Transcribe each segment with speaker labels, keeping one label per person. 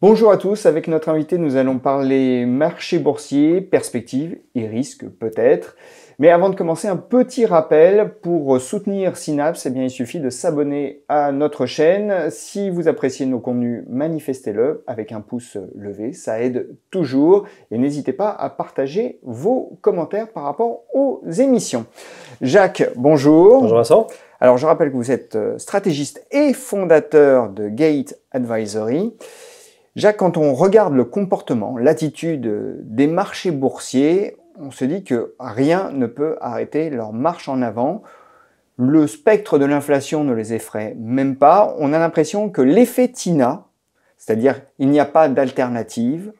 Speaker 1: Bonjour à tous, avec notre invité nous allons parler marché boursier, perspectives et risques peut-être. Mais avant de commencer, un petit rappel, pour soutenir Synapse, eh bien, il suffit de s'abonner à notre chaîne. Si vous appréciez nos contenus, manifestez-le avec un pouce levé, ça aide toujours. Et n'hésitez pas à partager vos commentaires par rapport aux émissions. Jacques, bonjour. Bonjour Vincent. Alors je rappelle que vous êtes euh, stratégiste et fondateur de Gate Advisory. Jacques, quand on regarde le comportement, l'attitude euh, des marchés boursiers, on se dit que rien ne peut arrêter leur marche en avant. Le spectre de l'inflation ne les effraie même pas. On a l'impression que l'effet TINA, c'est-à-dire il n'y a pas d'alternative,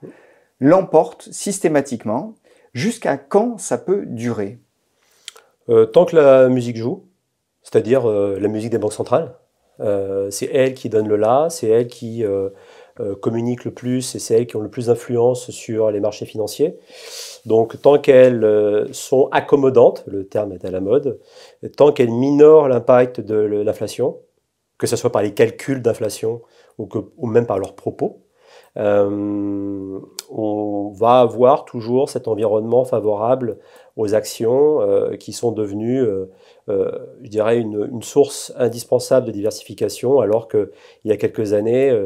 Speaker 1: l'emporte systématiquement. Jusqu'à quand ça peut durer euh, Tant
Speaker 2: que la musique joue, c'est-à-dire euh, la musique des banques centrales. c'est elle qui donne le la, c'est elle qui euh, communiquent le plus et c'est qui ont le plus d'influence sur les marchés financiers. Donc tant qu'elles euh, sont accommodantes, le terme est à la mode, tant qu'elles minorent l'impact de l'inflation, que ce soit par les calculs d'inflation ou, même par leurs propos, euh, on va avoir toujours cet environnement favorable aux actions euh, qui sont devenues, euh, je dirais, une, source indispensable de diversification, alors qu'il y a quelques années,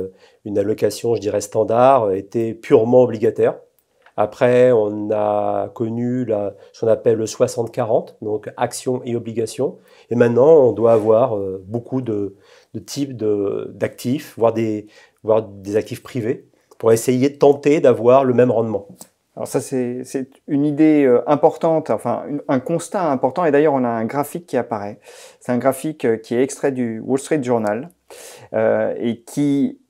Speaker 2: une allocation, je dirais, standard était purement obligataire. Après, on a connu la, ce qu'on appelle le 60-40, donc actions et obligations. Et maintenant, on doit avoir beaucoup de, de types d'actifs,
Speaker 1: voire des, voire des actifs privés, pour essayer de tenter d'avoir le même rendement. Alors ça, c'est une idée euh, importante, enfin un constat important, et d'ailleurs on a un graphique qui apparaît. C'est un graphique euh, qui est extrait du Wall Street Journal euh, et qui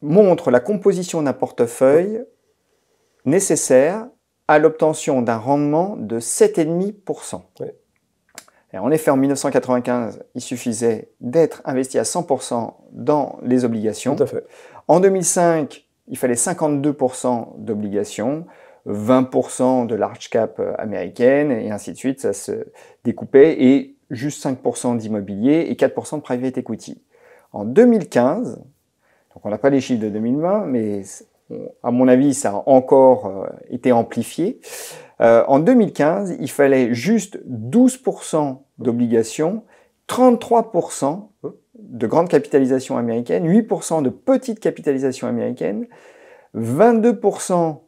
Speaker 1: montre la composition d'un portefeuille nécessaire à l'obtention d'un rendement de 7,5%. Ouais en effet, en 1995, il suffisait d'être investi à 100% dans les obligations. Tout En 2005, il fallait 52% d'obligations, 20% de large cap américaine, et ainsi de suite. Ça se découpait, et juste 5% d'immobilier et 4% de private equity. En 2015, donc on n'a pas les chiffres de 2020, mais à mon avis, ça a encore euh, été amplifié. Euh, en 2015, il fallait juste 12% d'obligations, 33% de grande capitalisation américaine, 8% de petite capitalisation américaine, 22%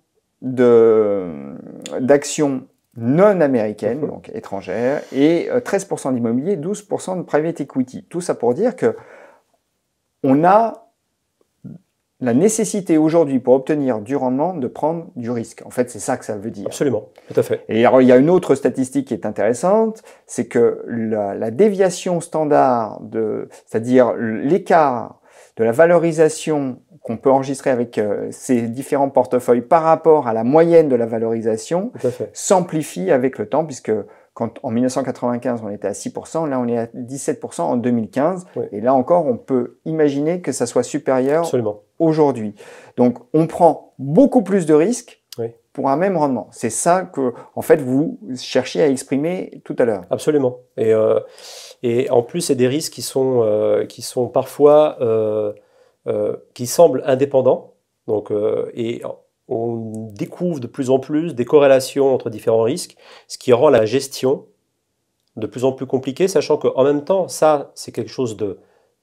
Speaker 1: d'actions non américaines, donc étrangères, et 13% euh, d'immobilier, 12% de private equity. Tout ça pour dire que on a la nécessité aujourd'hui pour obtenir du rendement de prendre du risque. En fait, c'est ça que ça veut dire. Absolument, tout à fait. Et alors, il y a une autre statistique qui est intéressante, c'est que la, déviation standard, de, c'est-à-dire l'écart de la valorisation qu'on peut enregistrer avec euh, ces différents portefeuilles par rapport à la moyenne de la valorisation, s'amplifie avec le temps, puisque quand en 1995 on était à 6%, là on est à 17% en 2015, et là encore on peut imaginer que ça soit supérieur Absolument aujourd'hui. Donc, on prend beaucoup plus de risques pour un même rendement. C'est ça que, en fait, vous cherchiez à exprimer tout à l'heure. Absolument.
Speaker 2: Et, euh, et en plus, c'est des risques qui sont, euh, qui sont parfois, euh, qui semblent indépendants. Donc, et on découvre de plus en plus des corrélations entre différents risques, ce qui rend la gestion de plus en plus compliquée, sachant qu'en même temps, ça, c'est quelque chose de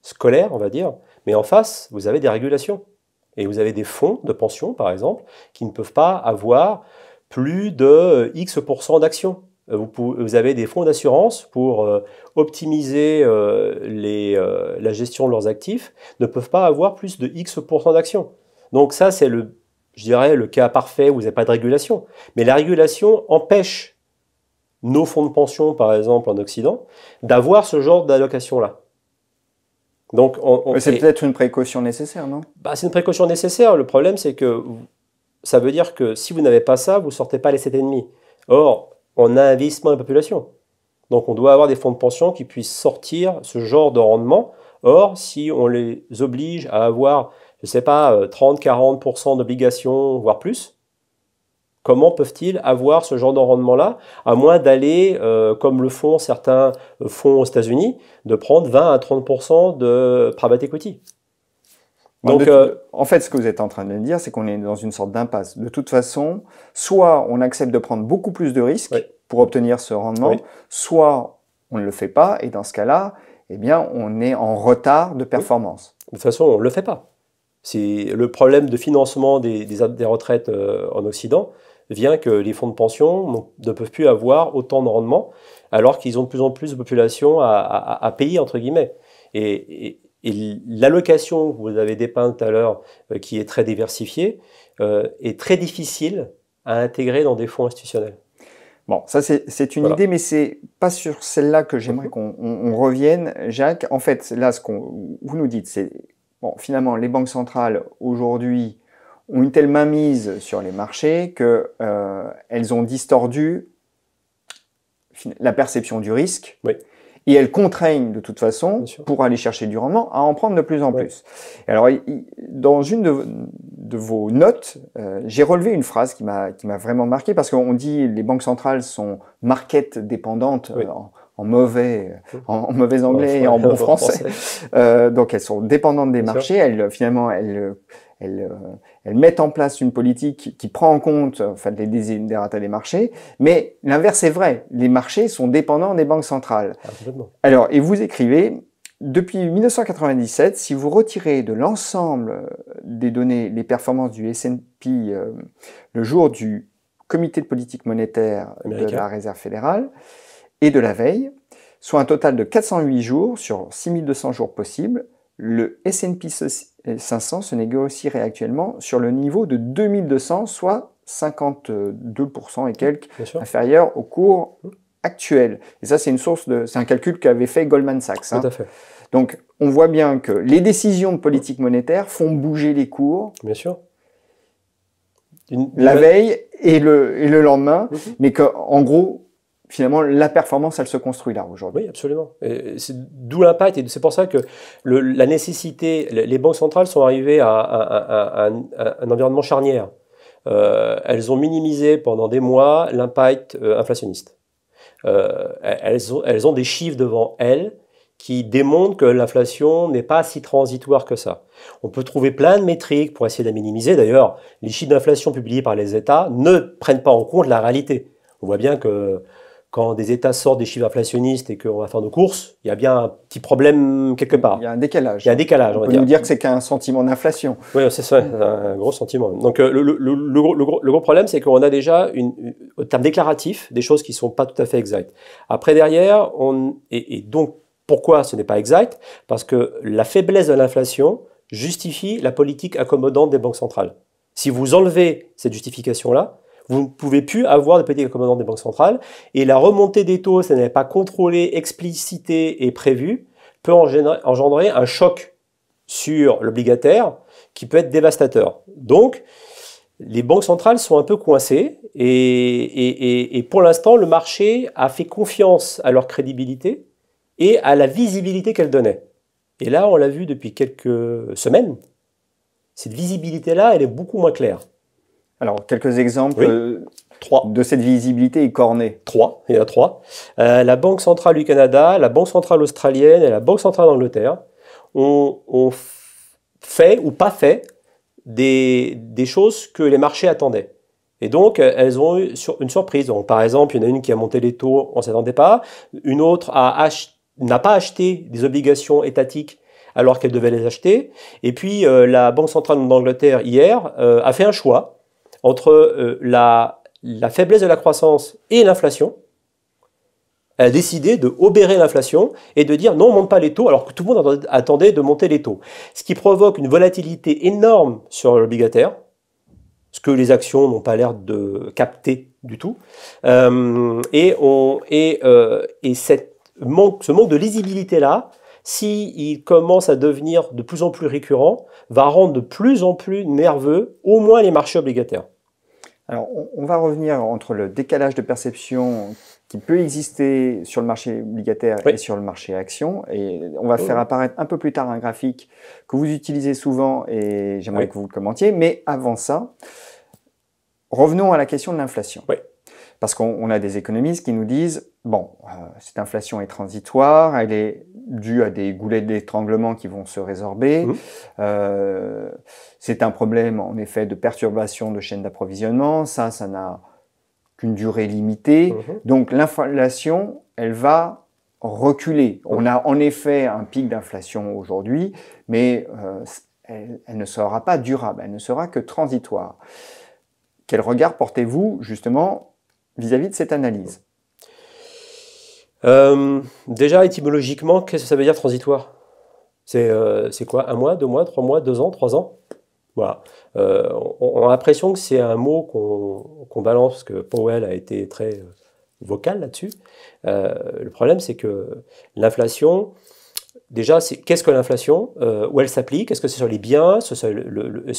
Speaker 2: scolaire, on va dire, mais en face, vous avez des régulations. Et vous avez des fonds de pension, par exemple, qui ne peuvent pas avoir plus de euh, X% d'actions. Euh, vous, vous, avez des fonds d'assurance pour euh, optimiser la gestion de leurs actifs, ne peuvent pas avoir plus de X% d'actions. Donc ça, c'est le, je dirais, le cas parfait où vous n'avez pas de régulation. Mais la régulation empêche nos fonds de pension, par exemple, en Occident, d'avoir ce genre d'allocation-là. Donc, c'est peut-être
Speaker 1: une précaution nécessaire, non
Speaker 2: bah, C'est une précaution nécessaire. Le problème, c'est que ça veut dire que si vous n'avez pas ça, vous ne sortez pas les 7 Or, on a un vieillissement de la population. Donc, on doit avoir des fonds de pension qui puissent sortir ce genre de rendement. Or, si on les oblige à avoir, je ne sais pas, 30-40% euh, d'obligations, voire plus, Comment peuvent-ils avoir ce genre de rendement-là, à moins d'aller, euh, comme le font certains euh, fonds aux États-Unis, de prendre 20 à 30 de private equity
Speaker 1: donc, euh, en fait, ce que vous êtes en train de dire, c'est qu'on est dans une sorte d'impasse. De toute façon, soit on accepte de prendre beaucoup plus de risques pour obtenir ce rendement, soit on ne le fait pas, et dans ce cas-là, eh bien, on est en retard de performance. De toute façon, on
Speaker 2: ne le fait pas. C'est le problème de financement des, retraites en Occident, vient que les fonds de pension ne peuvent plus avoir autant de rendement, alors qu'ils ont de plus en plus de population à, payer, entre guillemets. Et, l'allocation que vous avez dépeinte tout à l'heure, euh, qui est très diversifiée, euh, est très difficile à intégrer dans des fonds institutionnels.
Speaker 1: Bon, ça c'est une idée, mais c'est pas sur celle-là que j'aimerais mhm. qu'on revienne, Jacques. En fait, là, ce qu'on vous nous dites, c'est bon, finalement, les banques centrales aujourd'hui ont une telle mainmise sur les marchés que euh, elles ont distordu la perception du risque. Et elles contraignent de toute façon, pour aller chercher du rendement, à en prendre de plus en plus. alors, dans une de, vos notes, euh, j'ai relevé une phrase qui m'a vraiment marqué, parce qu'on dit les banques centrales sont market dépendantes en, mauvais, mmh. en, mauvais anglais et en bon français. Euh, donc, elles sont dépendantes des marchés. Elles, finalement, elles euh, elles, mettent en place une politique qui prend en compte enfin, les désirs des marchés, mais l'inverse est vrai. Les marchés sont dépendants des banques centrales. Alors, et vous écrivez, depuis 1997, si vous retirez de l'ensemble euh, des données les performances du S&P euh, le jour du comité de politique monétaire de la Réserve fédérale et de la veille, soit un total de 408 jours sur 6200 jours possibles, le S&P 500 se négocierait actuellement sur le niveau de 2200, soit 52% et quelques inférieurs au cours actuel. Et ça, c'est une source de, c'est un calcul qu'avait fait Goldman Sachs. Hein. Donc, on voit bien que les décisions de politique monétaire font bouger les cours. Bien sûr. La veille et le, le lendemain, mhm. mais qu'en gros, finalement, la performance, elle se construit là aujourd'hui. Oui, absolument. C'est d'où l'impact, et c'est
Speaker 2: pour ça que la
Speaker 1: nécessité, les banques
Speaker 2: centrales sont arrivées à, un, environnement charnière. Euh, elles ont minimisé pendant des mois l'impact euh, inflationniste. Euh, elles, ont, elles ont des chiffres devant elles qui démontrent que l'inflation n'est pas si transitoire que ça. On peut trouver plein de métriques pour essayer de la minimiser. D'ailleurs, les chiffres d'inflation publiés par les États ne prennent pas en compte la réalité. On voit bien que quand des États sortent des chiffres inflationnistes et qu'on va faire nos courses, il y a bien un petit problème quelque part. Il y a un décalage. Il y a un décalage, on, on peut va dire. Nous dire que c'est
Speaker 1: qu'un sentiment d'inflation.
Speaker 2: Oui, c'est ça, un gros sentiment. Donc euh, le, gros, problème, c'est qu'on a déjà, au terme déclaratif, des choses qui ne sont pas tout à fait exactes. Après, derrière, on, et donc pourquoi ce n'est pas exact Parce que la faiblesse de l'inflation justifie la politique accommodante des banques centrales. Si vous enlevez cette justification-là, vous ne pouvez plus avoir de petits commandants des banques centrales. Et la remontée des taux, si elle n'est pas contrôlé, explicité et prévue, peut engendrer un choc sur l'obligataire qui peut être dévastateur. Donc, les banques centrales sont un peu coincées et, pour l'instant, le marché a fait confiance à leur crédibilité et à la visibilité qu'elles donnaient. Et là, on l'a vu depuis quelques semaines, cette visibilité-là, elle est beaucoup moins claire. Alors, quelques exemples euh, de cette visibilité écornée. Trois, il y en a trois. Euh, la Banque centrale du Canada, la Banque centrale australienne et la Banque centrale d'Angleterre ont, fait ou pas fait des, choses que les marchés attendaient. Et donc, euh, elles ont eu une surprise. par exemple, il y en a une qui a monté les taux, on ne s'attendait pas. Une autre n'a pas acheté des obligations étatiques alors qu'elle devait les acheter. Et puis, la Banque centrale d'Angleterre, hier, a fait un choix entre euh, la, faiblesse de la croissance et l'inflation. Elle a décidé de obérer l'inflation et de dire non, on monte pas les taux, alors que tout le monde attendait de monter les taux. Ce qui provoque une volatilité énorme sur l'obligataire, ce que les actions n'ont pas l'air de capter du tout. Euh, et euh, et, cette manque, ce manque de lisibilité-là, s'il commence à devenir de plus en plus récurrent, va rendre
Speaker 1: de plus en plus
Speaker 2: nerveux au moins les marchés obligataires.
Speaker 1: Alors, on, va revenir entre le décalage de perception qui peut exister sur le marché obligataire et sur le marché action. Et on va oh. faire apparaître un peu plus tard un graphique que vous utilisez souvent et j'aimerais que vous le commentiez. Mais avant ça, revenons à la question de l'inflation. Oui. Parce qu'on a des économistes qui nous disent Bon, euh, cette inflation est transitoire, elle est due à des goulets d'étranglement qui vont se résorber. Mmh. Euh, c'est un problème, en effet, de perturbation de chaînes d'approvisionnement. Ça, ça n'a qu'une durée limitée. Mmh. Donc l'inflation, elle va reculer. Mmh. On a en effet un pic d'inflation aujourd'hui, mais euh, elle, ne sera pas durable, elle ne sera que transitoire. Quel regard portez-vous justement vis à -vis de cette analyse euh,
Speaker 2: déjà, étymologiquement, qu'est-ce que ça veut dire transitoire euh, C'est quoi Un mois, deux mois, trois mois, deux ans, trois ans Voilà. Euh, on, a l'impression que c'est un mot qu'on balance, parce que Powell a été très vocal là-dessus. le problème, c'est que l'inflation, déjà, qu'est-ce que l'inflation Où elle s'applique Est-ce que c'est sur les biens Est-ce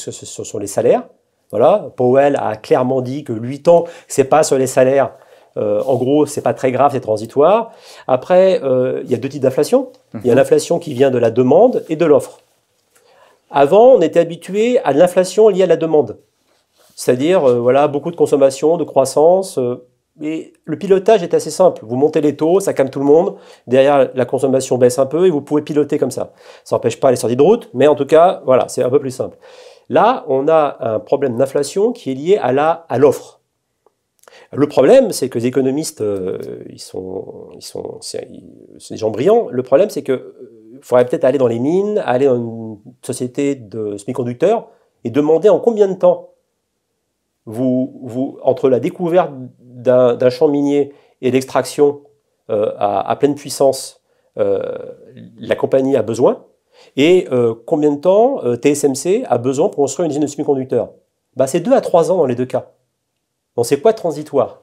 Speaker 2: que ce sur les salaires Voilà. Powell a clairement dit que 8 ans, c'est pas sur les salaires euh, en gros, c'est pas très grave, c'est transitoire. Après, euh, il y a deux types d'inflation. Il y a mhm. l'inflation qui vient de la demande et de l'offre. Avant, on était habitué à l'inflation liée à la demande, c'est-à-dire euh, voilà beaucoup de consommation, de croissance. et le pilotage est assez simple. Vous montez les taux, ça calme tout le monde. Derrière, la consommation baisse un peu et vous pouvez piloter comme ça. Ça n'empêche pas les sorties de route, mais en tout cas, voilà, c'est un peu plus simple. Là, on a un problème d'inflation qui est lié à l'offre. Le problème, c'est que les économistes, euh, ils sont, ils sont, des gens brillants. Le problème, c'est que euh, faudrait peut-être aller dans les mines, aller dans une société de semi-conducteurs et demander en combien de temps vous, vous entre la découverte d'un champ minier et l'extraction euh, à, pleine puissance, la compagnie a besoin, et combien de temps TSMC a besoin pour construire une usine de semi-conducteurs. Bah, c'est 2 à 3 ans dans les deux cas. Bon, c'est quoi transitoire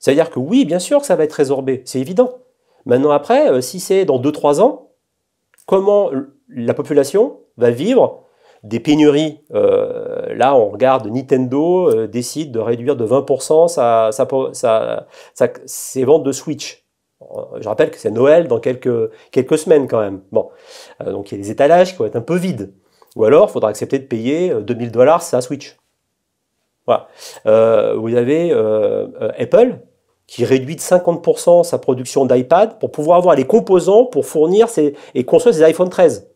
Speaker 2: C'est-à-dire que oui, bien sûr que ça va être résorbé, c'est évident. Maintenant après, euh, si c'est dans 2-3 ans, comment la population va vivre des pénuries. Euh, là, on regarde Nintendo euh, décide de réduire de 20% sa, ses ventes de Switch. Je rappelle que c'est Noël dans quelques, quelques semaines quand même. Bon, donc il y a des étalages qui vont être un peu vides. Ou alors, il faudra accepter de payer 2000 dollars sa Switch. Voilà. Euh, vous avez euh, euh, Apple qui réduit de 50% sa production d'iPad pour pouvoir avoir les composants pour fournir ses, et construire ses iPhone 13.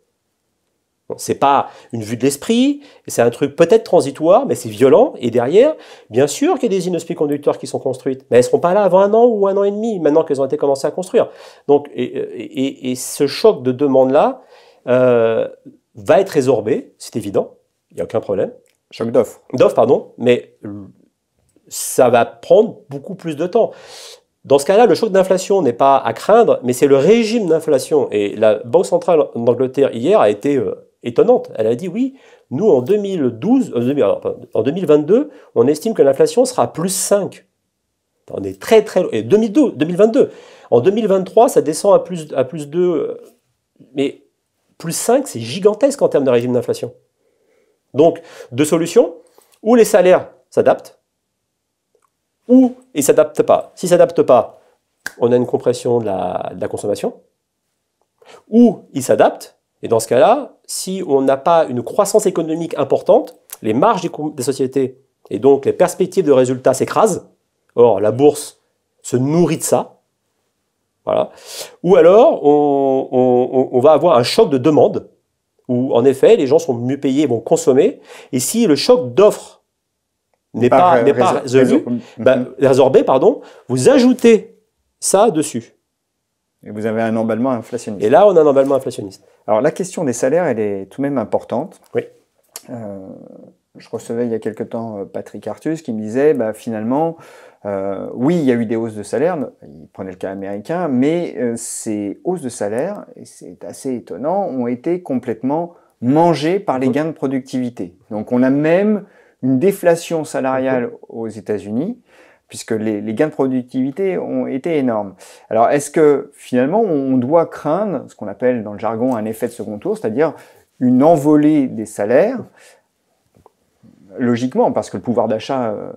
Speaker 2: Bon, c'est pas une vue de l'esprit, c'est un truc peut-être transitoire, mais c'est violent. Et derrière, bien sûr qu'il y a des inospi conducteurs qui sont construites, mais elles seront pas là avant un an ou un an et demi, maintenant qu'elles ont été commencées à construire. Donc, et, ce choc de demande-là va être résorbé, c'est évident, il n'y a aucun problème. Choc d'offres d'offres pardon, mais ça va prendre beaucoup plus de temps. Dans ce cas-là, le choc d'inflation n'est pas à craindre, mais c'est le régime d'inflation. Et la Banque centrale d'Angleterre hier a été euh, étonnante. Elle a dit oui, nous en 2012, euh, en 2022, on estime que l'inflation sera plus 5. On est très très loin. Et 2002, 2022. En 2023, ça descend à plus, à plus 2. Euh, mais plus 5, c'est gigantesque en termes de régime d'inflation. Donc, deux solutions, ou les salaires s'adaptent, ou ils ne s'adaptent pas. S'ils ne s'adaptent pas, on a une compression de la, consommation, ou ils s'adaptent, et dans ce cas-là, si on n'a pas une croissance économique importante, les marges des, sociétés et donc les perspectives de résultats s'écrasent. Or, la bourse se nourrit de ça. Voilà. Ou alors, on va avoir un choc de demande où en effet les gens sont mieux payés, vont consommer, et si le choc d'offres n'est pas, bah, mm-hmm. résorbé, pardon, vous ajoutez ça dessus. Et vous avez un
Speaker 1: emballement inflationniste. Et là, on a un emballement inflationniste. Alors la question des salaires, elle est tout de même importante. Oui. Euh, je recevais il y a quelque temps euh, Patrick Artus qui me disait, bah, finalement, euh, oui, il y a eu des hausses de salaire, il prenait le cas américain, mais euh, ces hausses de salaire, et c'est assez étonnant, ont été complètement mangées par les gains de productivité. Donc on a même une déflation salariale aux États-Unis, puisque les, gains de productivité ont été énormes. Alors est-ce que finalement on doit craindre ce qu'on appelle dans le jargon un effet de second tour, c'est-à-dire une envolée des salaires Logiquement, parce que le pouvoir d'achat... Euh,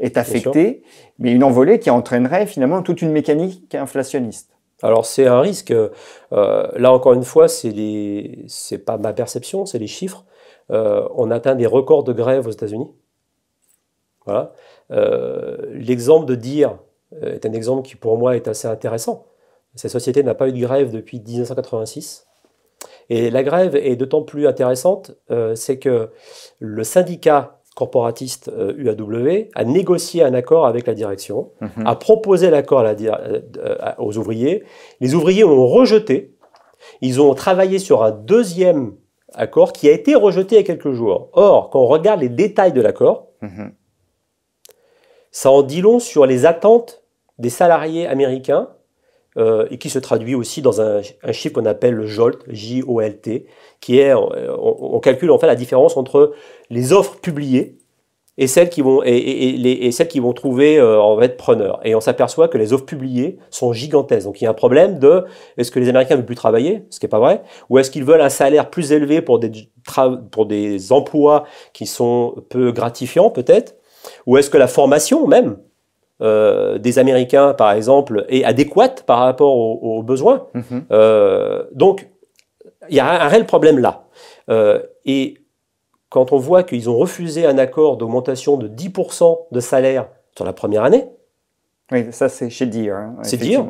Speaker 1: est affectée, mais une envolée qui entraînerait finalement toute une mécanique inflationniste. Alors c'est un
Speaker 2: risque. Euh, là encore une fois, c'est les, pas ma perception, c'est les chiffres. Euh, on atteint des records de grève aux États-Unis. Voilà. Euh, l'exemple de dire est un exemple qui pour moi est assez intéressant. Cette société n'a pas eu de grève depuis 1986. Et la grève est d'autant plus intéressante, c'est que le syndicat corporatiste UAW, euh, a négocié un accord avec la direction, a mhm. proposé l'accord euh, aux ouvriers. Les ouvriers ont rejeté. Ils ont travaillé sur un deuxième accord qui a été rejeté il y a quelques jours. Or, quand on regarde les détails de l'accord, mhm. ça en dit long sur les attentes des salariés américains euh, et qui se traduit aussi dans un, chiffre qu'on appelle le JOLT, j qui est, euh, on, calcule en fait la différence entre les offres publiées et celles qui vont, et, celles qui vont trouver euh, en fait preneur. Et on s'aperçoit que les offres publiées sont gigantesques. Donc il y a un problème de est-ce que les Américains ne veulent plus travailler, ce qui n'est pas vrai, ou est-ce qu'ils veulent un salaire plus élevé pour des emplois qui sont peu gratifiants peut-être, ou est-ce que la formation même euh, des Américains, par exemple, est adéquate par rapport aux, besoins. Mhm. Euh, donc, il y a un, réel problème là. Euh, et quand on voit qu'ils ont refusé un accord d'augmentation de 10% de salaire sur la première année. Oui, ça c'est chez dire hein, c'est dire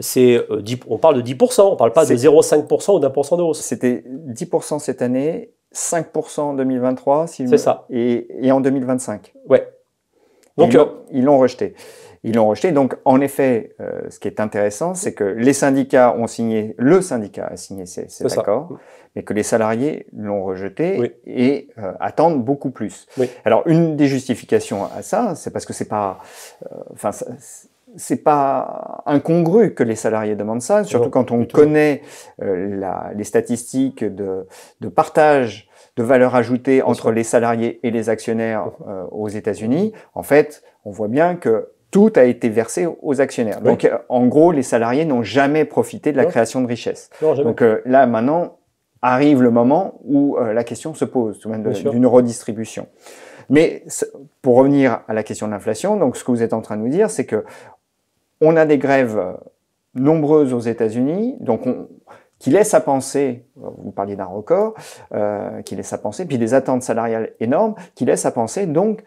Speaker 2: C'est, on parle de 10%, on ne parle pas de 0,5% ou d'un pour cent de hausse. C'était
Speaker 1: 10% cette année, 5% en 2023. Si c'est ça. Et, et en 2025. Ouais. Donc, euh, ils l'ont rejeté. Ils l'ont rejeté. Donc, en effet, euh, ce qui est intéressant, c'est que les syndicats ont signé, le syndicat a signé cet accord, mais que les salariés l'ont rejeté et euh, attendent beaucoup plus. Alors, une des justifications à ça, c'est parce que c'est pas, enfin, c'est pas incongru que les salariés demandent ça, surtout quand on connaît la, les statistiques de, de partage de valeur ajoutée entre les salariés et les actionnaires euh, aux États-Unis, en fait, on voit bien que tout a été versé aux actionnaires. Donc, euh, en gros, les salariés n'ont jamais profité de la création de richesse. Donc euh, là, maintenant, arrive le moment où la question se pose, d'une redistribution. Mais pour revenir à la question de l'inflation, donc ce que vous êtes en train de nous dire, c'est que on a des grèves nombreuses aux États-Unis, donc on, qui laisse à penser, vous parliez d'un record, euh, qui laisse à penser, puis des attentes salariales énormes, qui laisse à penser donc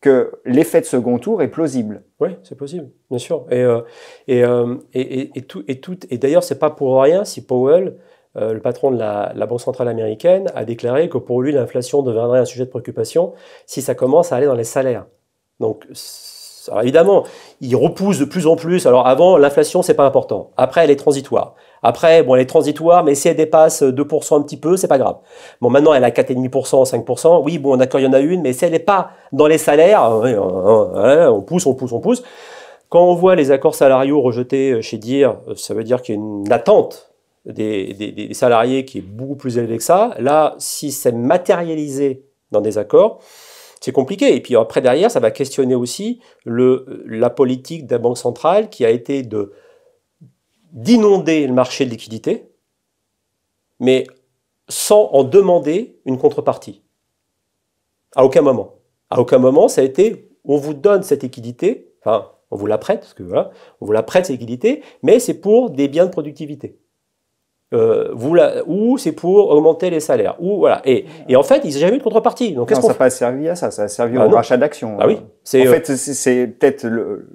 Speaker 1: que l'effet de second tour est plausible. Oui, c'est possible,
Speaker 2: bien sûr. Et, d'ailleurs, et, n'est euh, tout, et, tout, et d'ailleurs, c'est pas pour rien si Powell, euh, le patron de la, la, Banque centrale américaine, a déclaré que pour lui, l'inflation deviendrait un sujet de préoccupation si ça commence à aller dans les salaires. Donc, alors évidemment, il repousse de plus en plus. Alors avant, l'inflation, c'est pas important. Après, elle est transitoire. Après, bon, elle est transitoire, mais si elle dépasse 2% un petit peu, c'est pas grave. Bon, maintenant, elle a 4,5%, 5%. Oui, bon, d'accord, il y en a une, mais si elle n'est pas dans les salaires, hein, hein, hein, on pousse, on pousse, on pousse. Quand on voit les accords salariaux rejetés euh, chez DIR, euh, ça veut dire qu'il y a une attente des, des, salariés qui est beaucoup plus élevée que ça. Là, si c'est matérialisé dans des accords, c'est compliqué. Et puis après, derrière, ça va questionner aussi la politique de la Banque centrale qui a été d'inonder le marché de liquidité, mais sans en demander une contrepartie. À aucun moment. À aucun moment, ça a été on vous donne cette liquidité, enfin, on vous la prête, parce que voilà, on vous la prête cette liquidité, mais c'est pour des biens de productivité. Euh, vous ou c'est pour augmenter les salaires, ou voilà. Et, en fait, ils n'ont jamais eu de contrepartie. Donc, ça n'a pas servi à ça, ça a servi ah au rachat d'actions. Ah oui. En euh, fait,
Speaker 1: c'est peut-être le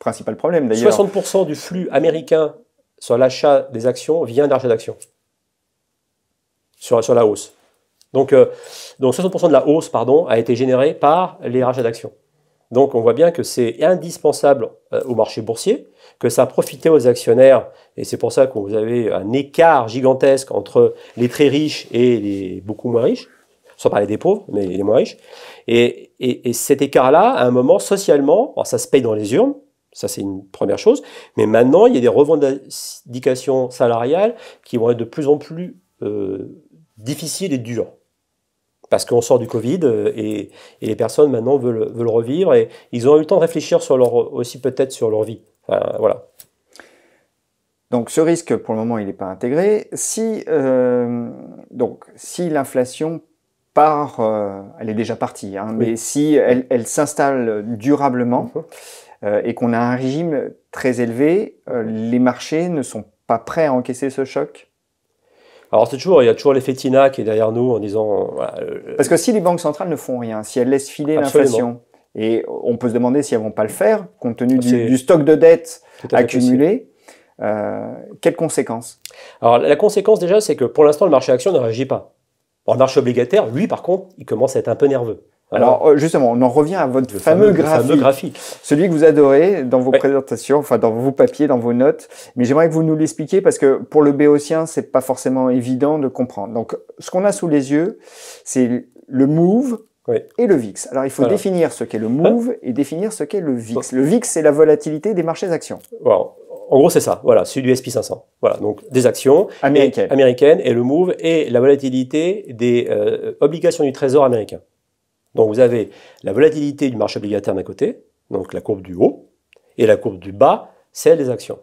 Speaker 1: principal problème d'ailleurs.
Speaker 2: 60% du flux américain sur l'achat des actions vient d'achat d'actions. Sur, sur la hausse. Donc, euh, donc 60% de la hausse pardon, a été générée par les rachats d'actions. Donc on voit bien que c'est indispensable au marché boursier que ça profité aux actionnaires. Et c'est pour ça que vous avez un écart gigantesque entre les très riches et les beaucoup moins riches, sans parler des pauvres, mais les moins riches. Et, et, cet écart-là, à un moment, socialement, ça se paye dans les urnes, ça, c'est une première chose. Mais maintenant, il y a des revendications salariales qui vont être de plus en plus euh, difficiles et dures. Parce qu'on sort du Covid euh, et, et les personnes maintenant veulent, veulent, revivre et ils ont eu le temps de réfléchir sur leur, aussi peut-être sur leur vie.
Speaker 1: Euh, voilà. Donc ce risque, pour le moment, il n'est pas intégré. Si, euh, donc, si l'inflation part, euh, elle est déjà partie, hein, mais si elle, s'installe durablement et qu'on a un régime très élevé, les marchés ne sont pas prêts à encaisser ce choc
Speaker 2: alors c'est toujours, il y a toujours l'effet TINA qui est derrière nous en disant. Parce que si
Speaker 1: les banques centrales ne font rien, si elles laissent filer l'inflation, et on peut se demander si elles vont pas le faire, compte tenu du, stock de dette accumulé. Euh, quelles conséquences
Speaker 2: Alors la conséquence déjà, c'est que pour l'instant, le marché action ne réagit pas. le marché obligataire, lui, par
Speaker 1: contre, il commence à être un peu nerveux. Hein Alors, euh, justement, on en revient à votre fameux, graphique, celui que vous adorez dans vos présentations, enfin dans vos papiers, dans vos notes. Mais j'aimerais que vous nous l'expliquiez parce que pour le béotien, c'est pas forcément évident de comprendre. Donc, ce qu'on a sous les yeux, c'est le move et le VIX. Alors il faut définir ce qu'est le hein MOVE et définir ce qu'est le VIX. Le VIX, c'est la volatilité des marchés actions.
Speaker 2: en gros, c'est ça. Voilà, c'est du SP500. Voilà, donc des actions américaines. Et, le move est la volatilité des euh, obligations du Trésor américain. Donc vous avez la volatilité du marché obligataire d'un côté, donc la courbe du haut, et la courbe du bas, celle des actions.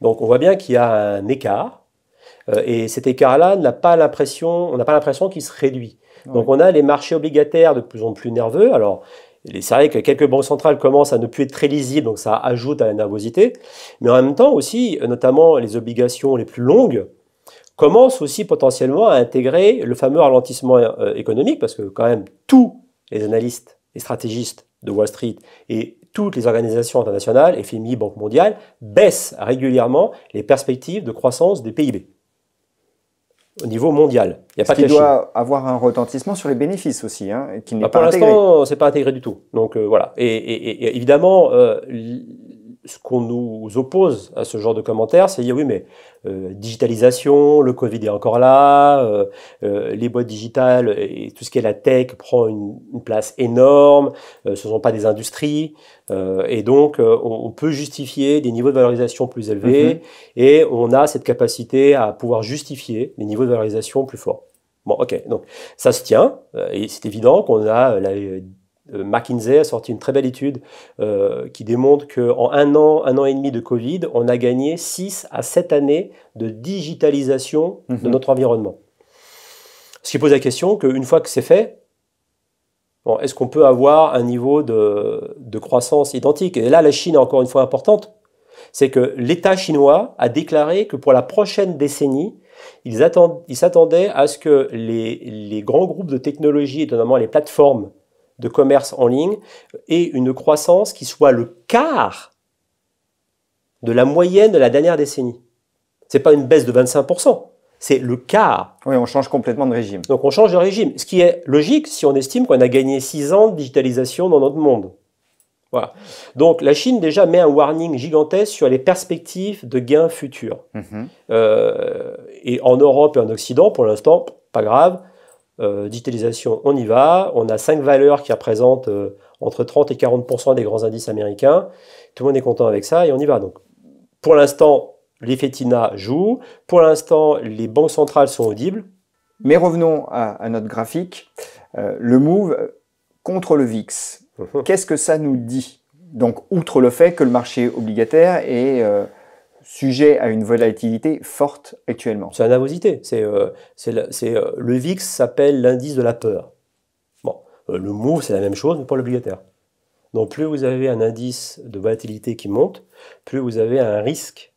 Speaker 2: Donc on voit bien qu'il y a un écart, euh, et cet écart-là n'a pas l'impression, on n'a pas l'impression qu'il se réduit. Donc on a les marchés obligataires de plus en plus nerveux. Alors, c'est vrai que quelques banques centrales commencent à ne plus être très lisibles, donc ça ajoute à la nervosité. Mais en même temps aussi, notamment les obligations les plus longues, commencent aussi potentiellement à intégrer le fameux ralentissement euh, économique, parce que quand même tous les analystes et stratégistes de Wall Street et toutes les organisations internationales, FMI, Banque mondiale, baissent régulièrement les perspectives de croissance des PIB au niveau mondial. Il y a pas de doit
Speaker 1: avoir un retentissement sur les bénéfices aussi, hein, qui n'est ah, pas Pour l'instant,
Speaker 2: c'est pas intégré du tout. Donc euh, voilà. Et, évidemment, euh, ce qu'on nous oppose à ce genre de commentaires, c'est dire oui, mais euh, digitalisation, le Covid est encore là, euh, euh, les boîtes digitales et tout ce qui est la tech prend une, place énorme, ce ne sont pas des industries, et donc on, peut justifier des niveaux de valorisation plus élevés, mm-hmm. et on a cette capacité à pouvoir justifier les niveaux de valorisation plus forts. Bon, ok, donc ça se tient, et c'est évident qu'on a la euh, McKinsey a sorti une très belle étude euh, qui démontre qu'en un an, un an et demi de Covid, on a gagné 6 à 7 années de digitalisation de mhm. notre environnement. Ce qui pose la question qu'une fois que c'est fait, est-ce qu'on peut avoir un niveau de, croissance identique Et là, la Chine est encore une fois importante. C'est que l'État chinois a déclaré que pour la prochaine décennie, ils s'attendaient à ce que les, les grands groupes de technologie, notamment les plateformes de commerce en ligne et une croissance qui soit le quart de la moyenne de la dernière décennie. Ce n'est pas une baisse de 25%, c'est le quart. Oui, on change complètement de régime. Donc on change de régime, ce qui est logique si on estime qu'on a gagné 6 ans de digitalisation dans notre monde. Voilà. Donc la Chine déjà met un warning gigantesque sur les perspectives de gains futurs. Mhm. Euh, et en Europe et en Occident, pour l'instant, pas grave, euh, digitalisation, on y va. On a cinq valeurs qui représentent euh, entre 30 et 40 des grands indices américains. Tout le monde est content avec ça et on y va. Donc, pour l'instant, les FETINA jouent.
Speaker 1: Pour l'instant, les banques centrales sont audibles. Mais revenons à, notre graphique. Euh, le move contre le VIX. Mmh Qu'est-ce que ça nous dit Donc, outre le fait que le marché obligataire est sujet à une volatilité forte actuellement. C'est la nervosité. C'est, euh, euh, le VIX s'appelle l'indice de la peur.
Speaker 2: Bon, euh, le MOVE, c'est la même chose, mais pas l'obligataire. Donc plus vous avez un indice de volatilité qui monte, plus vous avez un risque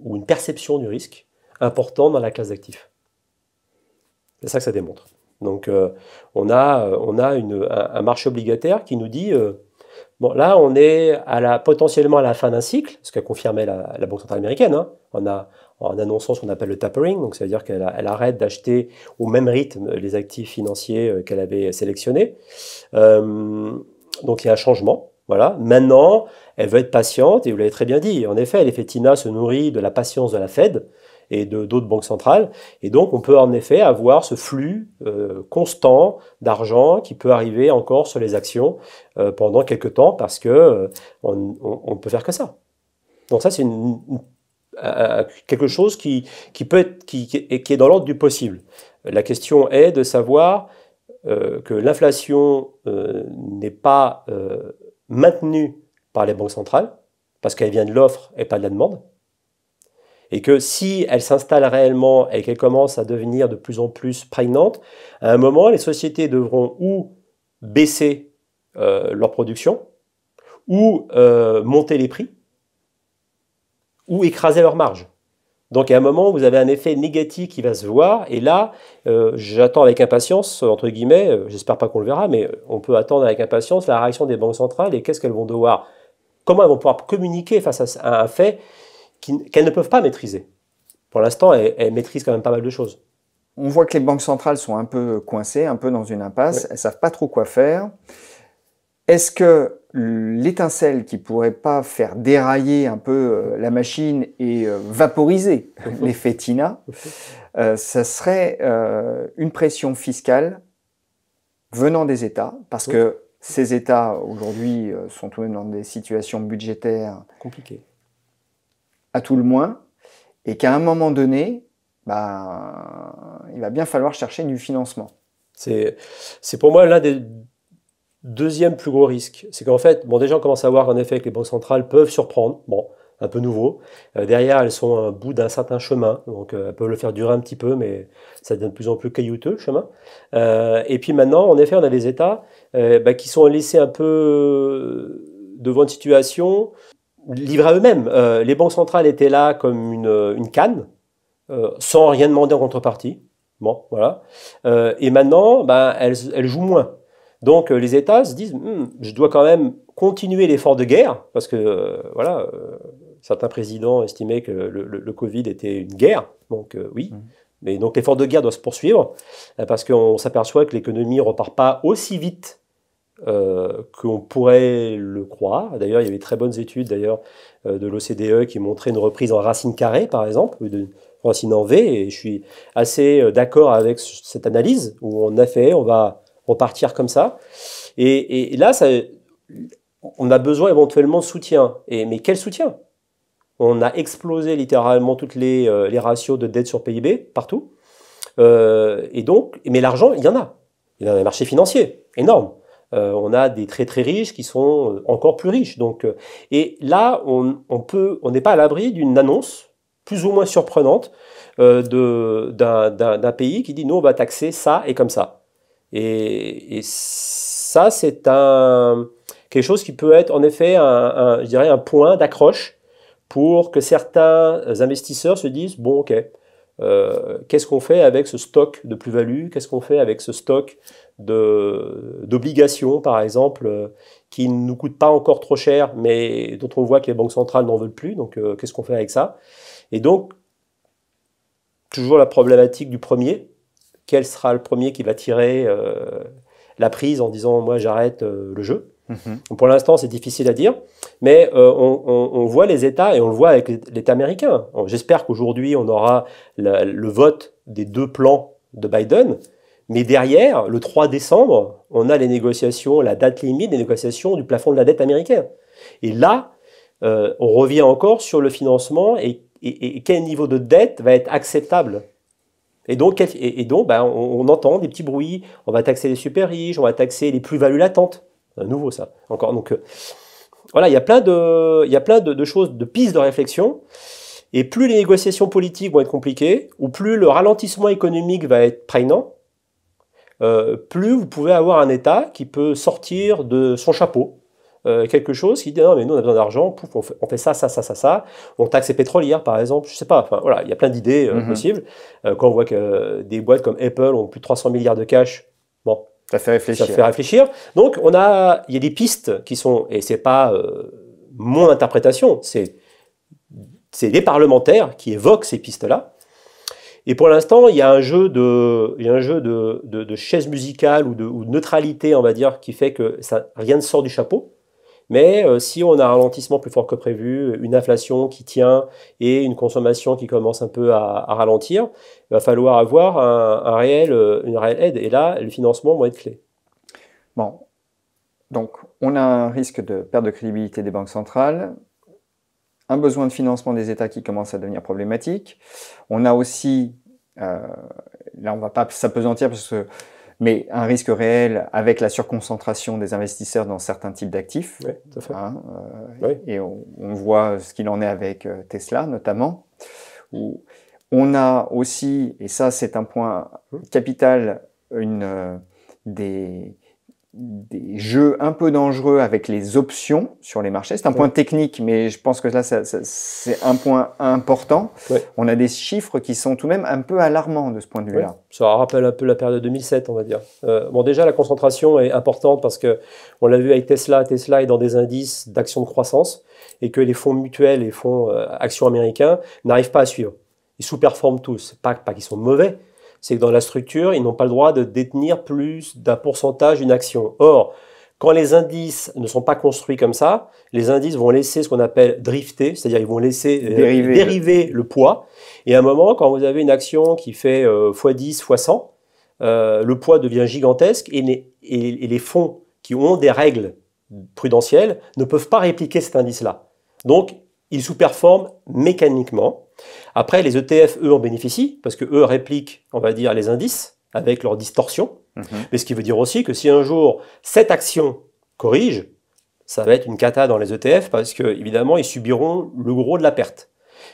Speaker 2: ou une perception du risque important dans la classe d'actifs. C'est ça que ça démontre. Donc on a, on a un, un, marché obligataire qui nous dit là, on est potentiellement à la fin d'un cycle, ce qu'a confirmé la, Banque centrale américaine. Hein, en annonçant ce qu'on appelle le tapering, donc ça veut dire qu'elle arrête d'acheter au même rythme les actifs financiers euh, qu'elle avait sélectionnés. Euh, donc il y a un changement. Voilà. Maintenant, elle veut être patiente, et vous l'avez très bien dit. En effet, l'effet TINA se nourrit de la patience de la Fed et d'autres banques centrales. Et donc, on peut en effet avoir ce flux euh, constant d'argent qui peut arriver encore sur les actions euh, pendant quelques temps parce que euh, on, peut faire que ça. Donc ça, c'est quelque chose qui, qui peut être, qui, qui est dans l'ordre du possible. La question est de savoir que l'inflation n'est pas maintenue par les banques centrales parce qu'elle vient de l'offre et pas de la demande et que si elle s'installe réellement et qu'elle commence à devenir de plus en plus prégnante, à un moment, les sociétés devront ou baisser euh, leur production, ou euh, monter les prix, ou écraser leurs marges. Donc à un moment, vous avez un effet négatif qui va se voir, et là, euh, j'attends avec impatience, entre guillemets, j'espère pas qu'on le verra, mais on peut attendre avec impatience la réaction des banques centrales et qu'est-ce qu'elles vont devoir, comment elles vont pouvoir communiquer face à un fait qu'elles ne peuvent pas maîtriser.
Speaker 1: Pour l'instant, elles, maîtrisent quand même pas mal de choses. On voit que les banques centrales sont un peu coincées, un peu dans une impasse, elles ne savent pas trop quoi faire. Est-ce que l'étincelle qui pourrait pas faire dérailler un peu euh, la machine et euh, vaporiser les fétinas, euh, ça serait une pression fiscale venant des États, parce que ces États aujourd'hui sont tous dans des situations budgétaires compliquées à tout le moins, et qu'à un moment donné, bah, il va bien falloir chercher du financement. C'est pour moi l'un des deuxièmes plus gros risques. C'est qu'en fait, bon, déjà on
Speaker 2: commence à voir en effet que les banques centrales peuvent surprendre, bon, un peu nouveau. Euh, derrière, elles sont au bout d'un certain chemin, donc euh, elles peuvent le faire durer un petit peu, mais ça devient de plus en plus caillouteux le chemin. Euh, et puis maintenant, en effet, on a des États bah, qui sont laissés un peu devant une situation livrés à eux-mêmes. Euh, les banques centrales étaient là comme une, euh, canne, euh, sans rien demander en contrepartie. Bon, voilà. et maintenant, ben, elles, elles, jouent moins. Donc les États se disent, hmm, je dois quand même continuer l'effort de guerre, parce que, voilà, certains présidents estimaient que le, le, Covid était une guerre. Donc oui. Mmh. Mais donc l'effort de guerre doit se poursuivre, parce qu'on s'aperçoit que l'économie ne repart pas aussi vite euh, qu'on pourrait le croire. D'ailleurs, il y avait très bonnes études d'ailleurs euh, de l'OCDE qui montraient une reprise en racine carrée, par exemple, ou de racine en V. Et je suis assez euh, d'accord avec cette analyse où on a fait, on va repartir comme ça. Et, là, on a besoin éventuellement de soutien. Et, mais quel soutien On a explosé littéralement toutes les, les ratios de dette sur PIB partout. et donc, mais l'argent, il y en a. Il y en a dans les marchés financiers, énorme. Euh, on a des très très riches qui sont euh, encore plus riches. Donc, euh, et là, on, peut, on n'est pas à l'abri d'une annonce plus ou moins surprenante d'un pays qui dit nous on va taxer ça et comme ça. Et, ça c'est un quelque chose qui peut être en effet un, point d'accroche pour que certains investisseurs se disent bon ok qu'est-ce qu'on fait avec ce stock de plus-value, qu'est-ce qu'on fait avec ce stock d'obligations, par exemple, euh, qui ne nous coûtent pas encore trop cher, mais dont on voit que les banques centrales n'en veulent plus. Donc, euh, qu'est-ce qu'on fait avec ça Et donc, toujours la problématique du premier. Quel sera le premier qui va tirer euh, la prise en disant, moi, j'arrête le jeu mhm. Pour l'instant, c'est difficile à dire, mais on, voit les États et on le voit avec l'État américain. J'espère qu'aujourd'hui, on aura le vote des deux plans de Biden. Mais derrière, le 3 décembre, on a les négociations, la date limite des négociations du plafond de la dette américaine. Et là, euh, on revient encore sur le financement et, quel niveau de dette va être acceptable. Et donc, ben, on, entend des petits bruits, on va taxer les super riches, on va taxer les plus-values latentes. Un nouveau ça, encore. Donc euh, voilà, il y a plein, de, de choses, de pistes de réflexion. Et plus les négociations politiques vont être compliquées, ou plus le ralentissement économique va être prégnant, euh, plus vous pouvez avoir un État qui peut sortir de son chapeau euh, quelque chose qui dit non mais nous on a besoin d'argent, on fait, ça, ça, ça, ça, ça, on taxe les pétrolières par exemple, je sais pas, voilà, il y a plein d'idées euh, mhm. possibles. quand on voit que des boîtes comme Apple ont plus de 300 milliards de cash, bon. Ça fait réfléchir. Ça fait réfléchir. Donc on a, il y a des pistes qui sont, et c'est pas mon interprétation, c'est c'est les parlementaires qui évoquent ces pistes-là. Et pour l'instant, il y a un jeu de, il y a un jeu de, de, chaise musicale ou de, neutralité, on va dire, qui fait que ça, rien ne sort du chapeau. Mais euh, si on a un ralentissement plus fort que prévu, une inflation qui tient et une consommation qui commence un peu à, ralentir, il va falloir avoir un, réel, euh, une réelle aide. Et là,
Speaker 1: le financement va être clé. Bon. Donc, on a un risque de perte de crédibilité des banques centrales un besoin de financement des États qui commence à devenir problématique. On a aussi, euh, là on va pas s'apesantir parce mais un risque réel avec la surconcentration des investisseurs dans certains types d'actifs. Hein, euh, et on, on, voit ce qu'il en est avec euh, Tesla notamment. Où on a aussi, et ça c'est un point hum. capital, une, des, des jeux un peu dangereux avec les options sur les marchés. C'est un point technique, mais je pense que là, c'est un point important. On a des chiffres qui sont tout de même un peu alarmants de ce point de vue-là.
Speaker 2: Ça rappelle un peu la période de 2007, on va dire. Euh, bon, déjà, la concentration est importante parce que on l'a vu avec Tesla. Tesla est dans des indices d'actions de croissance et que les fonds mutuels et fonds euh, actions américains n'arrivent pas à suivre. Ils sous-performent tous. Pas, pas qu'ils sont mauvais, c'est que dans la structure, ils n'ont pas le droit de détenir plus d'un pourcentage d'une action. Or, quand les indices ne sont pas construits comme ça, les indices vont laisser ce qu'on appelle drifter, c'est-à-dire ils vont laisser euh, dériver. le poids. Et à un moment, quand vous avez une action qui fait euh, x10, x100, euh, le poids devient gigantesque et les, fonds qui ont des règles prudentielles ne peuvent pas répliquer cet indice-là. Donc, ils sous-performent mécaniquement après, les ETF, eux, en bénéficient, parce que eux répliquent, on va dire, les indices avec leur distorsion. Mhm. Mais ce qui veut dire aussi que si un jour cette action corrige, ça va être une cata dans les ETF parce que évidemment ils subiront le gros de la perte.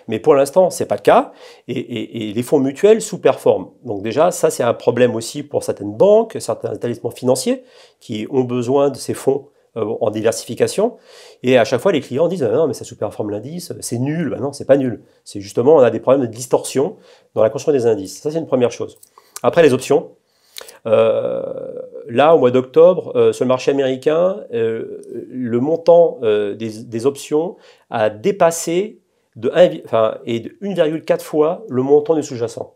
Speaker 2: Mais pour l'instant, ce n'est pas le cas et, et les fonds mutuels sous-performent. Donc déjà, ça c'est un problème aussi pour certaines banques, certains établissements financiers qui ont besoin de ces fonds euh, en diversification. Et à chaque fois, les clients disent ah non, mais ça sous-performe l'indice, c'est nul. Ben non, c'est pas nul. C'est justement, on a des problèmes de distorsion dans la construction des indices. Ça, c'est une première chose. Après, les options. Euh, là, au mois d'octobre, euh, sur le marché américain, le montant des, options a dépassé de 1,4 fois le montant du sous-jacent.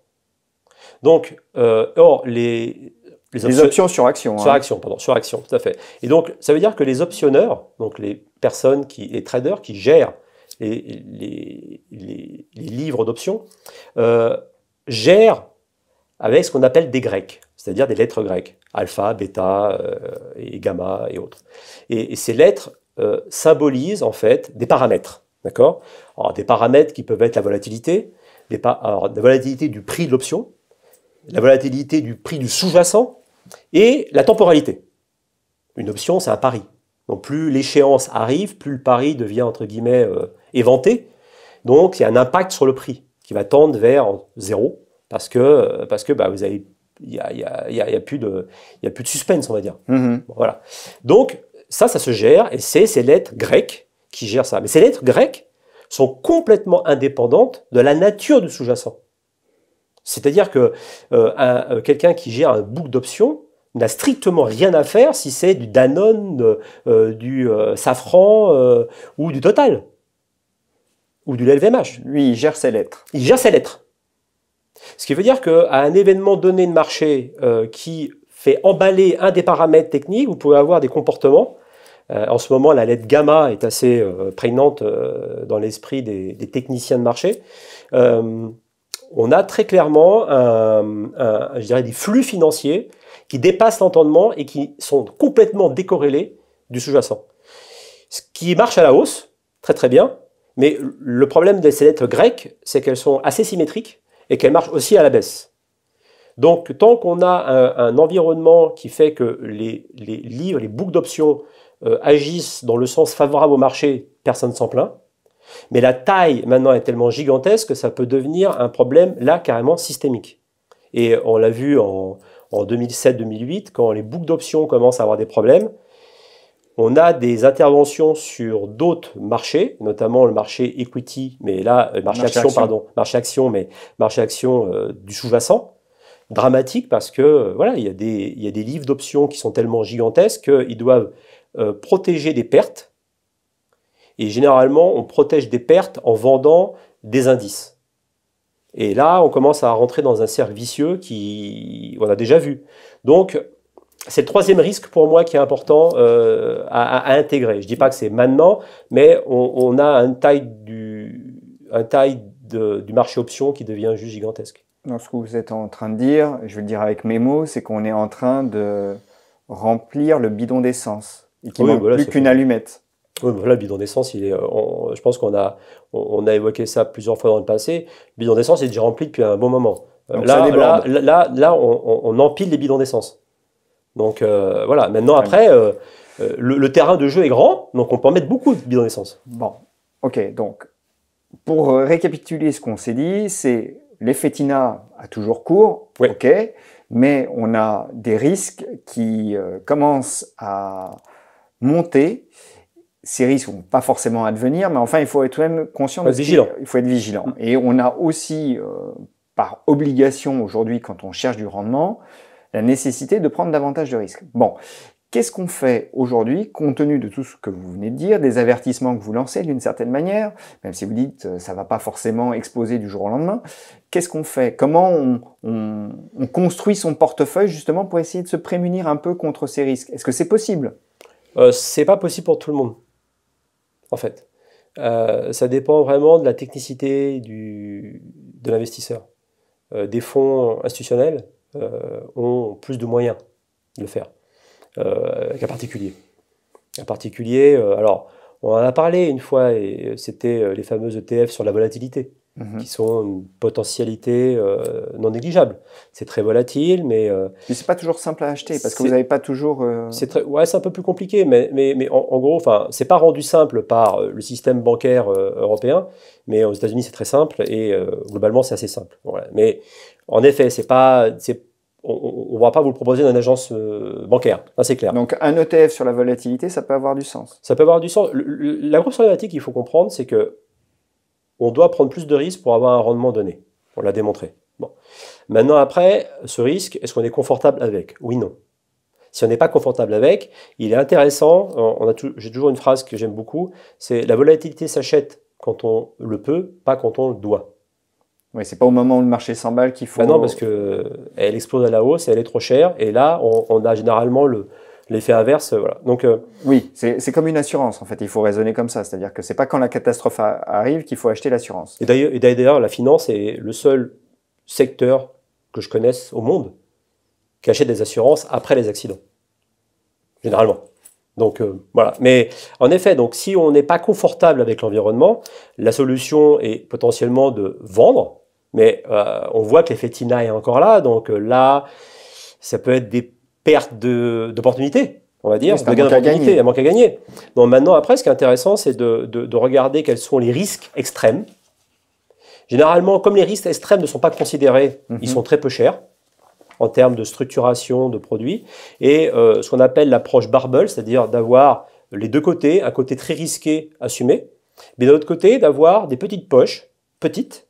Speaker 2: Donc, or, les, les, options sur action. Sur hein. action, pardon, sur action, tout à fait. Et donc, ça veut dire que les optionneurs, donc les personnes qui, les traders qui gèrent les, livres d'options, euh, gèrent avec ce qu'on appelle des grecs, c'est-à-dire des lettres grecques, alpha, bêta euh, et gamma et autres. Et, ces lettres euh, symbolisent en fait des paramètres, d'accord Alors des paramètres qui peuvent être la volatilité, la volatilité du prix de l'option, la volatilité du prix du sous-jacent, et la temporalité. Une option, c'est un pari. Donc plus l'échéance arrive, plus le pari devient, entre guillemets, euh, éventé. Donc il y a un impact sur le prix qui va tendre vers zéro parce que, euh, parce que bah, vous avez il n'y a, y a, a, plus de suspense, on va dire. Mmh voilà. Donc, ça, ça se gère, et c'est ces lettres grecques qui gèrent ça. Mais ces lettres grecques sont complètement indépendantes de la nature du sous-jacent. C'est-à-dire que euh, euh, quelqu'un qui gère un book d'options n'a strictement rien à faire si c'est du Danone, euh, du Safran ou du Total ou du LVMH. Lui, il gère ses lettres. Il gère ses lettres. Ce qui veut dire qu'à un événement donné de marché qui fait emballer un des paramètres techniques, vous pouvez avoir des comportements en ce moment, la lettre gamma est assez prégnante dans l'esprit des, techniciens de marché on a très clairement je dirais des flux financiers qui dépassent l'entendement et qui sont complètement décorrélés du sous-jacent. Ce qui marche à la hausse, très très bien, mais le problème de ces dettes grecques, c'est qu'elles sont assez symétriques et qu'elles marchent aussi à la baisse. Donc tant qu'on a un, environnement qui fait que les, livres, les boucles d'options euh, agissent dans le sens favorable au marché, personne ne s'en plaint. Mais la taille maintenant est tellement gigantesque que ça peut devenir un problème là carrément systémique. Et on l'a vu en, 2007-2008, quand les boucles d'options commencent à avoir des problèmes, on a des interventions sur d'autres marchés, notamment le marché equity, mais là, euh, marché, action, pardon, marché action, mais marché action euh, du sous-jacent, dramatique parce que euh, voilà, il il y a des livres d'options qui sont tellement gigantesques qu'ils doivent protéger des pertes et généralement, on protège des pertes en vendant des indices. Et là, on commence à rentrer dans un cercle vicieux qui, a déjà vu. Donc, c'est le troisième risque pour moi qui est important euh, à, intégrer. Je ne dis pas que c'est maintenant, mais on, a une taille, du, taille du marché option
Speaker 1: qui devient juste gigantesque. Dans ce que vous êtes en train de dire, je vais le dire avec mes mots, c'est qu'on est en train de remplir le bidon d'essence et qu'il manque plus qu'une allumette. Oui, voilà,
Speaker 2: le bidon d'essence, il est, euh, je pense qu'on a, on, a évoqué ça plusieurs fois dans le passé. Le bidon d'essence est déjà rempli depuis un bon moment. Euh, là, là, on, empile les bidons d'essence. Donc euh, voilà, maintenant après, le, terrain de jeu est grand, donc on peut en mettre beaucoup
Speaker 1: de bidons d'essence. Bon, ok, donc pour récapituler ce qu'on s'est dit, c'est l'effet TINA a toujours cours, ok, mais on a des risques qui commencent à monter ces risques vont pas forcément advenir, mais enfin, il faut être même conscient. de vigilant. Il faut être vigilant. Mm. Et on a aussi, euh, par obligation aujourd'hui, quand on cherche du rendement, la nécessité de prendre davantage de risques. Bon, qu'est-ce qu'on fait aujourd'hui, compte tenu de tout ce que vous venez de dire, des avertissements que vous lancez d'une certaine manière, même si vous dites euh, ça va pas forcément exploser du jour au lendemain, qu'est-ce qu'on fait Comment on, construit son portefeuille justement pour essayer de se prémunir un peu contre ces risques Est-ce que c'est possible euh, c'est pas possible pour tout le monde
Speaker 2: en fait. Euh, ça dépend vraiment de la technicité de l'investisseur. Euh, des fonds institutionnels euh, ont plus de moyens de le faire qu'un particulier. Un particulier, alors, on en a parlé une fois, et c'était les fameuses ETF sur la volatilité qui mhm. sont une potentialité euh, non négligeable. C'est très volatile, mais... Euh, mais c'est pas toujours simple à acheter, parce que vous n'avez
Speaker 1: pas toujours... Euh,
Speaker 2: c'est très... Ouais, c'est un peu plus compliqué, mais, mais, mais en, gros, enfin, c'est pas rendu simple par le système bancaire européen, mais aux États-Unis, c'est très simple, et globalement, c'est assez simple. Mais en effet, c'est pas... On ne va pas vous le proposer dans une agence bancaire, c'est clair. Donc un ETF sur la volatilité, ça peut avoir du sens. Ça peut avoir du sens. la grosse problématique qu'il faut comprendre, c'est que on doit prendre plus de risques pour avoir un rendement donné. On l'a démontré. Bon. Maintenant, après, ce risque, est-ce qu'on est confortable avec Oui, non. Si on n'est pas confortable avec, il est intéressant, j'ai toujours une phrase que j'aime beaucoup, c'est la volatilité s'achète quand on le peut, pas quand on le doit. Oui, c'est pas au moment où le marché s'emballe qu'il bah faut. non, parce que explose à la hausse, et elle est trop chère, et là, on
Speaker 1: a généralement le, l'effet inverse, euh, voilà. Donc, euh, oui, c'est comme une assurance en fait. Il faut raisonner comme ça, c'est-à-dire que c'est pas quand la catastrophe arrive qu'il faut acheter l'assurance.
Speaker 2: Et d'ailleurs, la finance est le seul secteur que je connaisse au monde qui achète des assurances après les accidents, généralement. Donc euh, voilà. Mais en effet, donc si on n'est pas confortable avec l'environnement, la solution est potentiellement de vendre. Mais on voit que l'effet TINA est encore là. Donc là, ça peut être des perte d'opportunité, on va dire, de gain d'opportunité, manque à gagner. Bon, maintenant, après, ce qui est intéressant, c'est de, de, de regarder quels sont les risques extrêmes. Généralement, comme les risques extrêmes ne sont pas considérés, ils mhm. sont très peu chers en termes de structuration de produits. Et euh, ce qu'on appelle l'approche barbel, c'est-à-dire d'avoir les deux côtés, un côté très risqué assumé, mais d'un autre côté, d'avoir des petites poches, petites,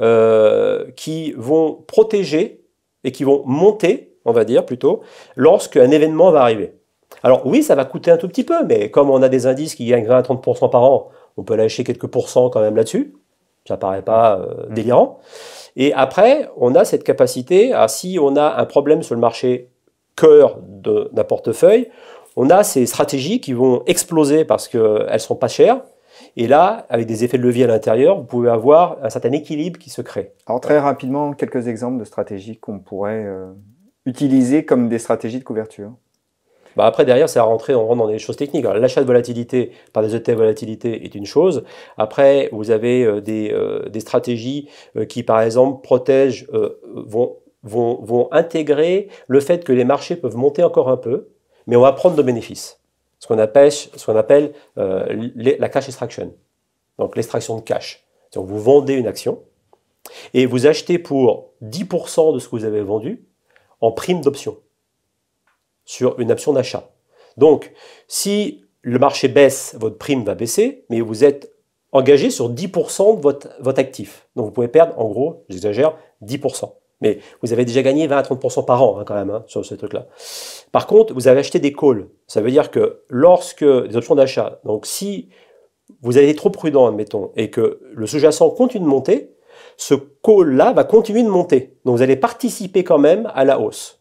Speaker 2: euh, qui vont protéger et qui vont monter on va dire plutôt, lorsqu'un événement va arriver. Alors oui, ça va coûter un tout petit peu, mais comme on a des indices qui gagnent 20 à 30% par an, on peut lâcher quelques pourcents quand même là-dessus. Ça paraît pas euh, mmh. délirant. Et après, on a cette capacité à, si on a un problème sur le marché cœur d'un portefeuille, on a ces stratégies qui vont exploser parce qu'elles sont pas chères. Et là, avec des effets de levier à l'intérieur, vous pouvez avoir un certain équilibre qui se crée.
Speaker 1: Alors très rapidement, quelques exemples de stratégies qu'on pourrait... Euh, utiliser comme des stratégies de couverture
Speaker 2: bah après, derrière, c'est à rentrer, on rentre dans des choses techniques. L'achat de volatilité par des ETF volatilité est une chose. Après, vous avez euh, euh, des, stratégies euh, qui, par exemple, protègent, vont, vont, intégrer le fait que les marchés peuvent monter encore un peu, mais on va prendre de bénéfices. Ce qu'on appelle, ce qu'on appelle la cash extraction, donc l'extraction de cash. Donc vous vendez une action et vous achetez pour 10% de ce que vous avez vendu en prime d'option sur une option d'achat. Donc, si le marché baisse, votre prime va baisser, mais vous êtes engagé sur 10% de votre, votre actif. Donc, vous pouvez perdre, en gros, j'exagère, 10%. Mais vous avez déjà gagné 20 à 30% par an hein, quand même hein, sur ce truc-là. Par contre, vous avez acheté des calls. Ça veut dire que lorsque des options d'achat, donc si vous avez été trop prudent, admettons, et que le sous-jacent continue de monter, ce call-là va continuer de monter. Donc vous allez participer quand même à la hausse.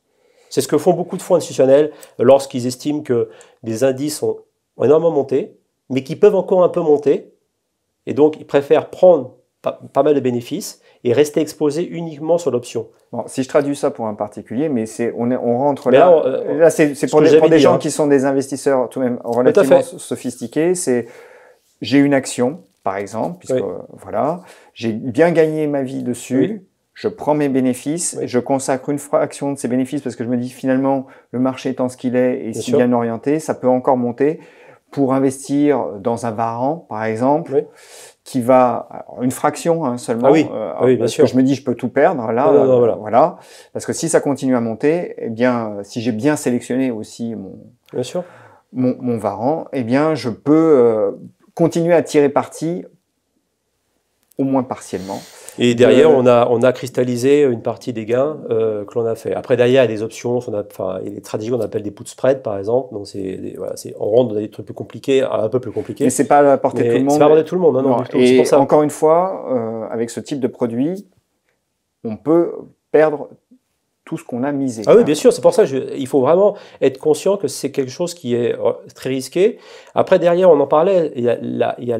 Speaker 2: C'est ce que font beaucoup de fonds institutionnels lorsqu'ils estiment que des indices ont énormément monté, mais qui peuvent encore un peu monter. Et donc, ils préfèrent prendre pas, mal de bénéfices et rester
Speaker 1: exposés uniquement sur l'option. si je traduis ça pour un particulier, mais c'est on, rentre là. Euh, là, c'est pour, des, gens hein. qui sont des investisseurs tout de même relativement sophistiqués. C'est j'ai une action, par exemple, puisque voilà, j'ai bien gagné ma vie dessus. Je prends mes bénéfices, et je consacre une fraction de ces bénéfices parce que je me dis finalement le marché étant ce qu'il est et si bien orienté, ça peut encore monter pour investir dans un Varan, par exemple, qui va une fraction hein, seulement. Ah euh, ah oui. bien parce Que je me dis, je peux tout perdre là, voilà. Parce que si ça continue à monter, eh bien, euh, si j'ai bien sélectionné aussi mon mon, Varan, eh bien, je peux euh, continuer à tirer parti, au moins partiellement.
Speaker 2: Et derrière, euh, on, a, on a cristallisé une partie des gains euh, que l'on a fait. Après, derrière, il y a des options, a, enfin, il y a des stratégies qu'on appelle des put spread, par exemple. Donc, c'est, voilà, on rentre dans des trucs plus compliqués, un peu plus compliqués. Mais c'est pas à portée tout le monde. C'est pas à portée de tout le monde, hein, non, et ça. Encore
Speaker 1: une fois, euh, avec ce type de produit, on peut perdre ce qu'on a misé. Ah oui, bien
Speaker 2: sûr, c'est pour ça qu'il faut vraiment être conscient que c'est quelque chose qui est euh, très risqué. Après, derrière, on en parlait, il y a la, il y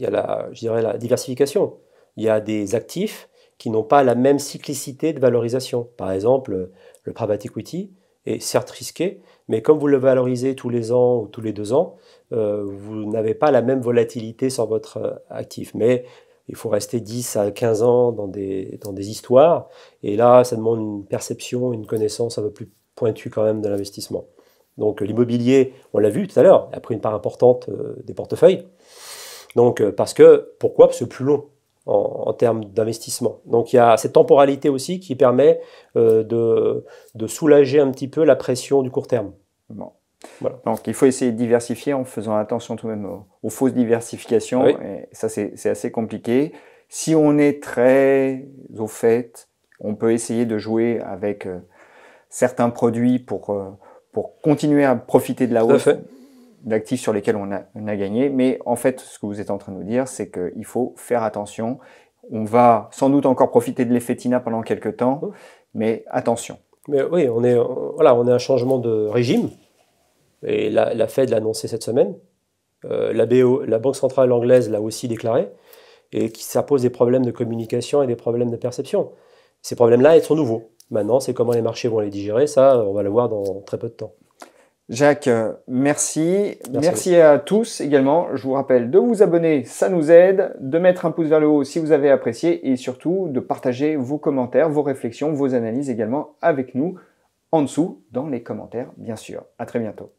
Speaker 2: il je dirais la diversification. Il y a des actifs qui n'ont pas la même cyclicité de valorisation. Par exemple, le private equity est certes risqué, mais comme vous le valorisez tous les ans ou tous les deux ans, euh, vous n'avez pas la même volatilité sur votre euh, actif. Mais il faut rester 10 à 15 ans dans des, dans des histoires. Et là, ça demande une perception, une connaissance un peu plus pointue quand même de l'investissement. Donc l'immobilier, on l'a vu tout à l'heure, a pris une part importante euh, des portefeuilles. Donc euh, parce que, pourquoi Parce que plus long en, termes d'investissement. Donc il y a cette temporalité aussi qui permet euh, de, de, soulager un petit peu la pression du court terme.
Speaker 1: Bon. Donc il faut essayer de diversifier en faisant attention tout de même aux, fausses diversifications. Et ça, c'est assez compliqué. Si on est très au fait, on peut essayer de jouer avec euh, certains produits pour, euh, pour continuer à profiter de la hausse d'actifs sur lesquels on a, gagné. Mais en fait, ce que vous êtes en train de nous dire, c'est qu'il faut faire attention. On va sans doute encore profiter de l'effet TINA pendant quelques temps, oh. mais attention.
Speaker 2: Mais oui, on est, voilà, on est un changement de régime. Et la, Fed l'a annoncé cette semaine. Euh, la, la Banque centrale anglaise l'a aussi déclaré. Et ça pose des problèmes de communication et des problèmes de perception. Ces problèmes-là, ils sont nouveaux. Maintenant, c'est comment les marchés vont les digérer. Ça, on va le voir dans
Speaker 1: très peu de temps. Jacques, euh, merci. Merci, à, à tous également. Je vous rappelle de vous abonner, ça nous aide, de mettre un pouce vers le haut si vous avez apprécié et surtout de partager vos commentaires, vos réflexions, vos analyses également avec nous en dessous dans les commentaires, bien sûr. À très bientôt.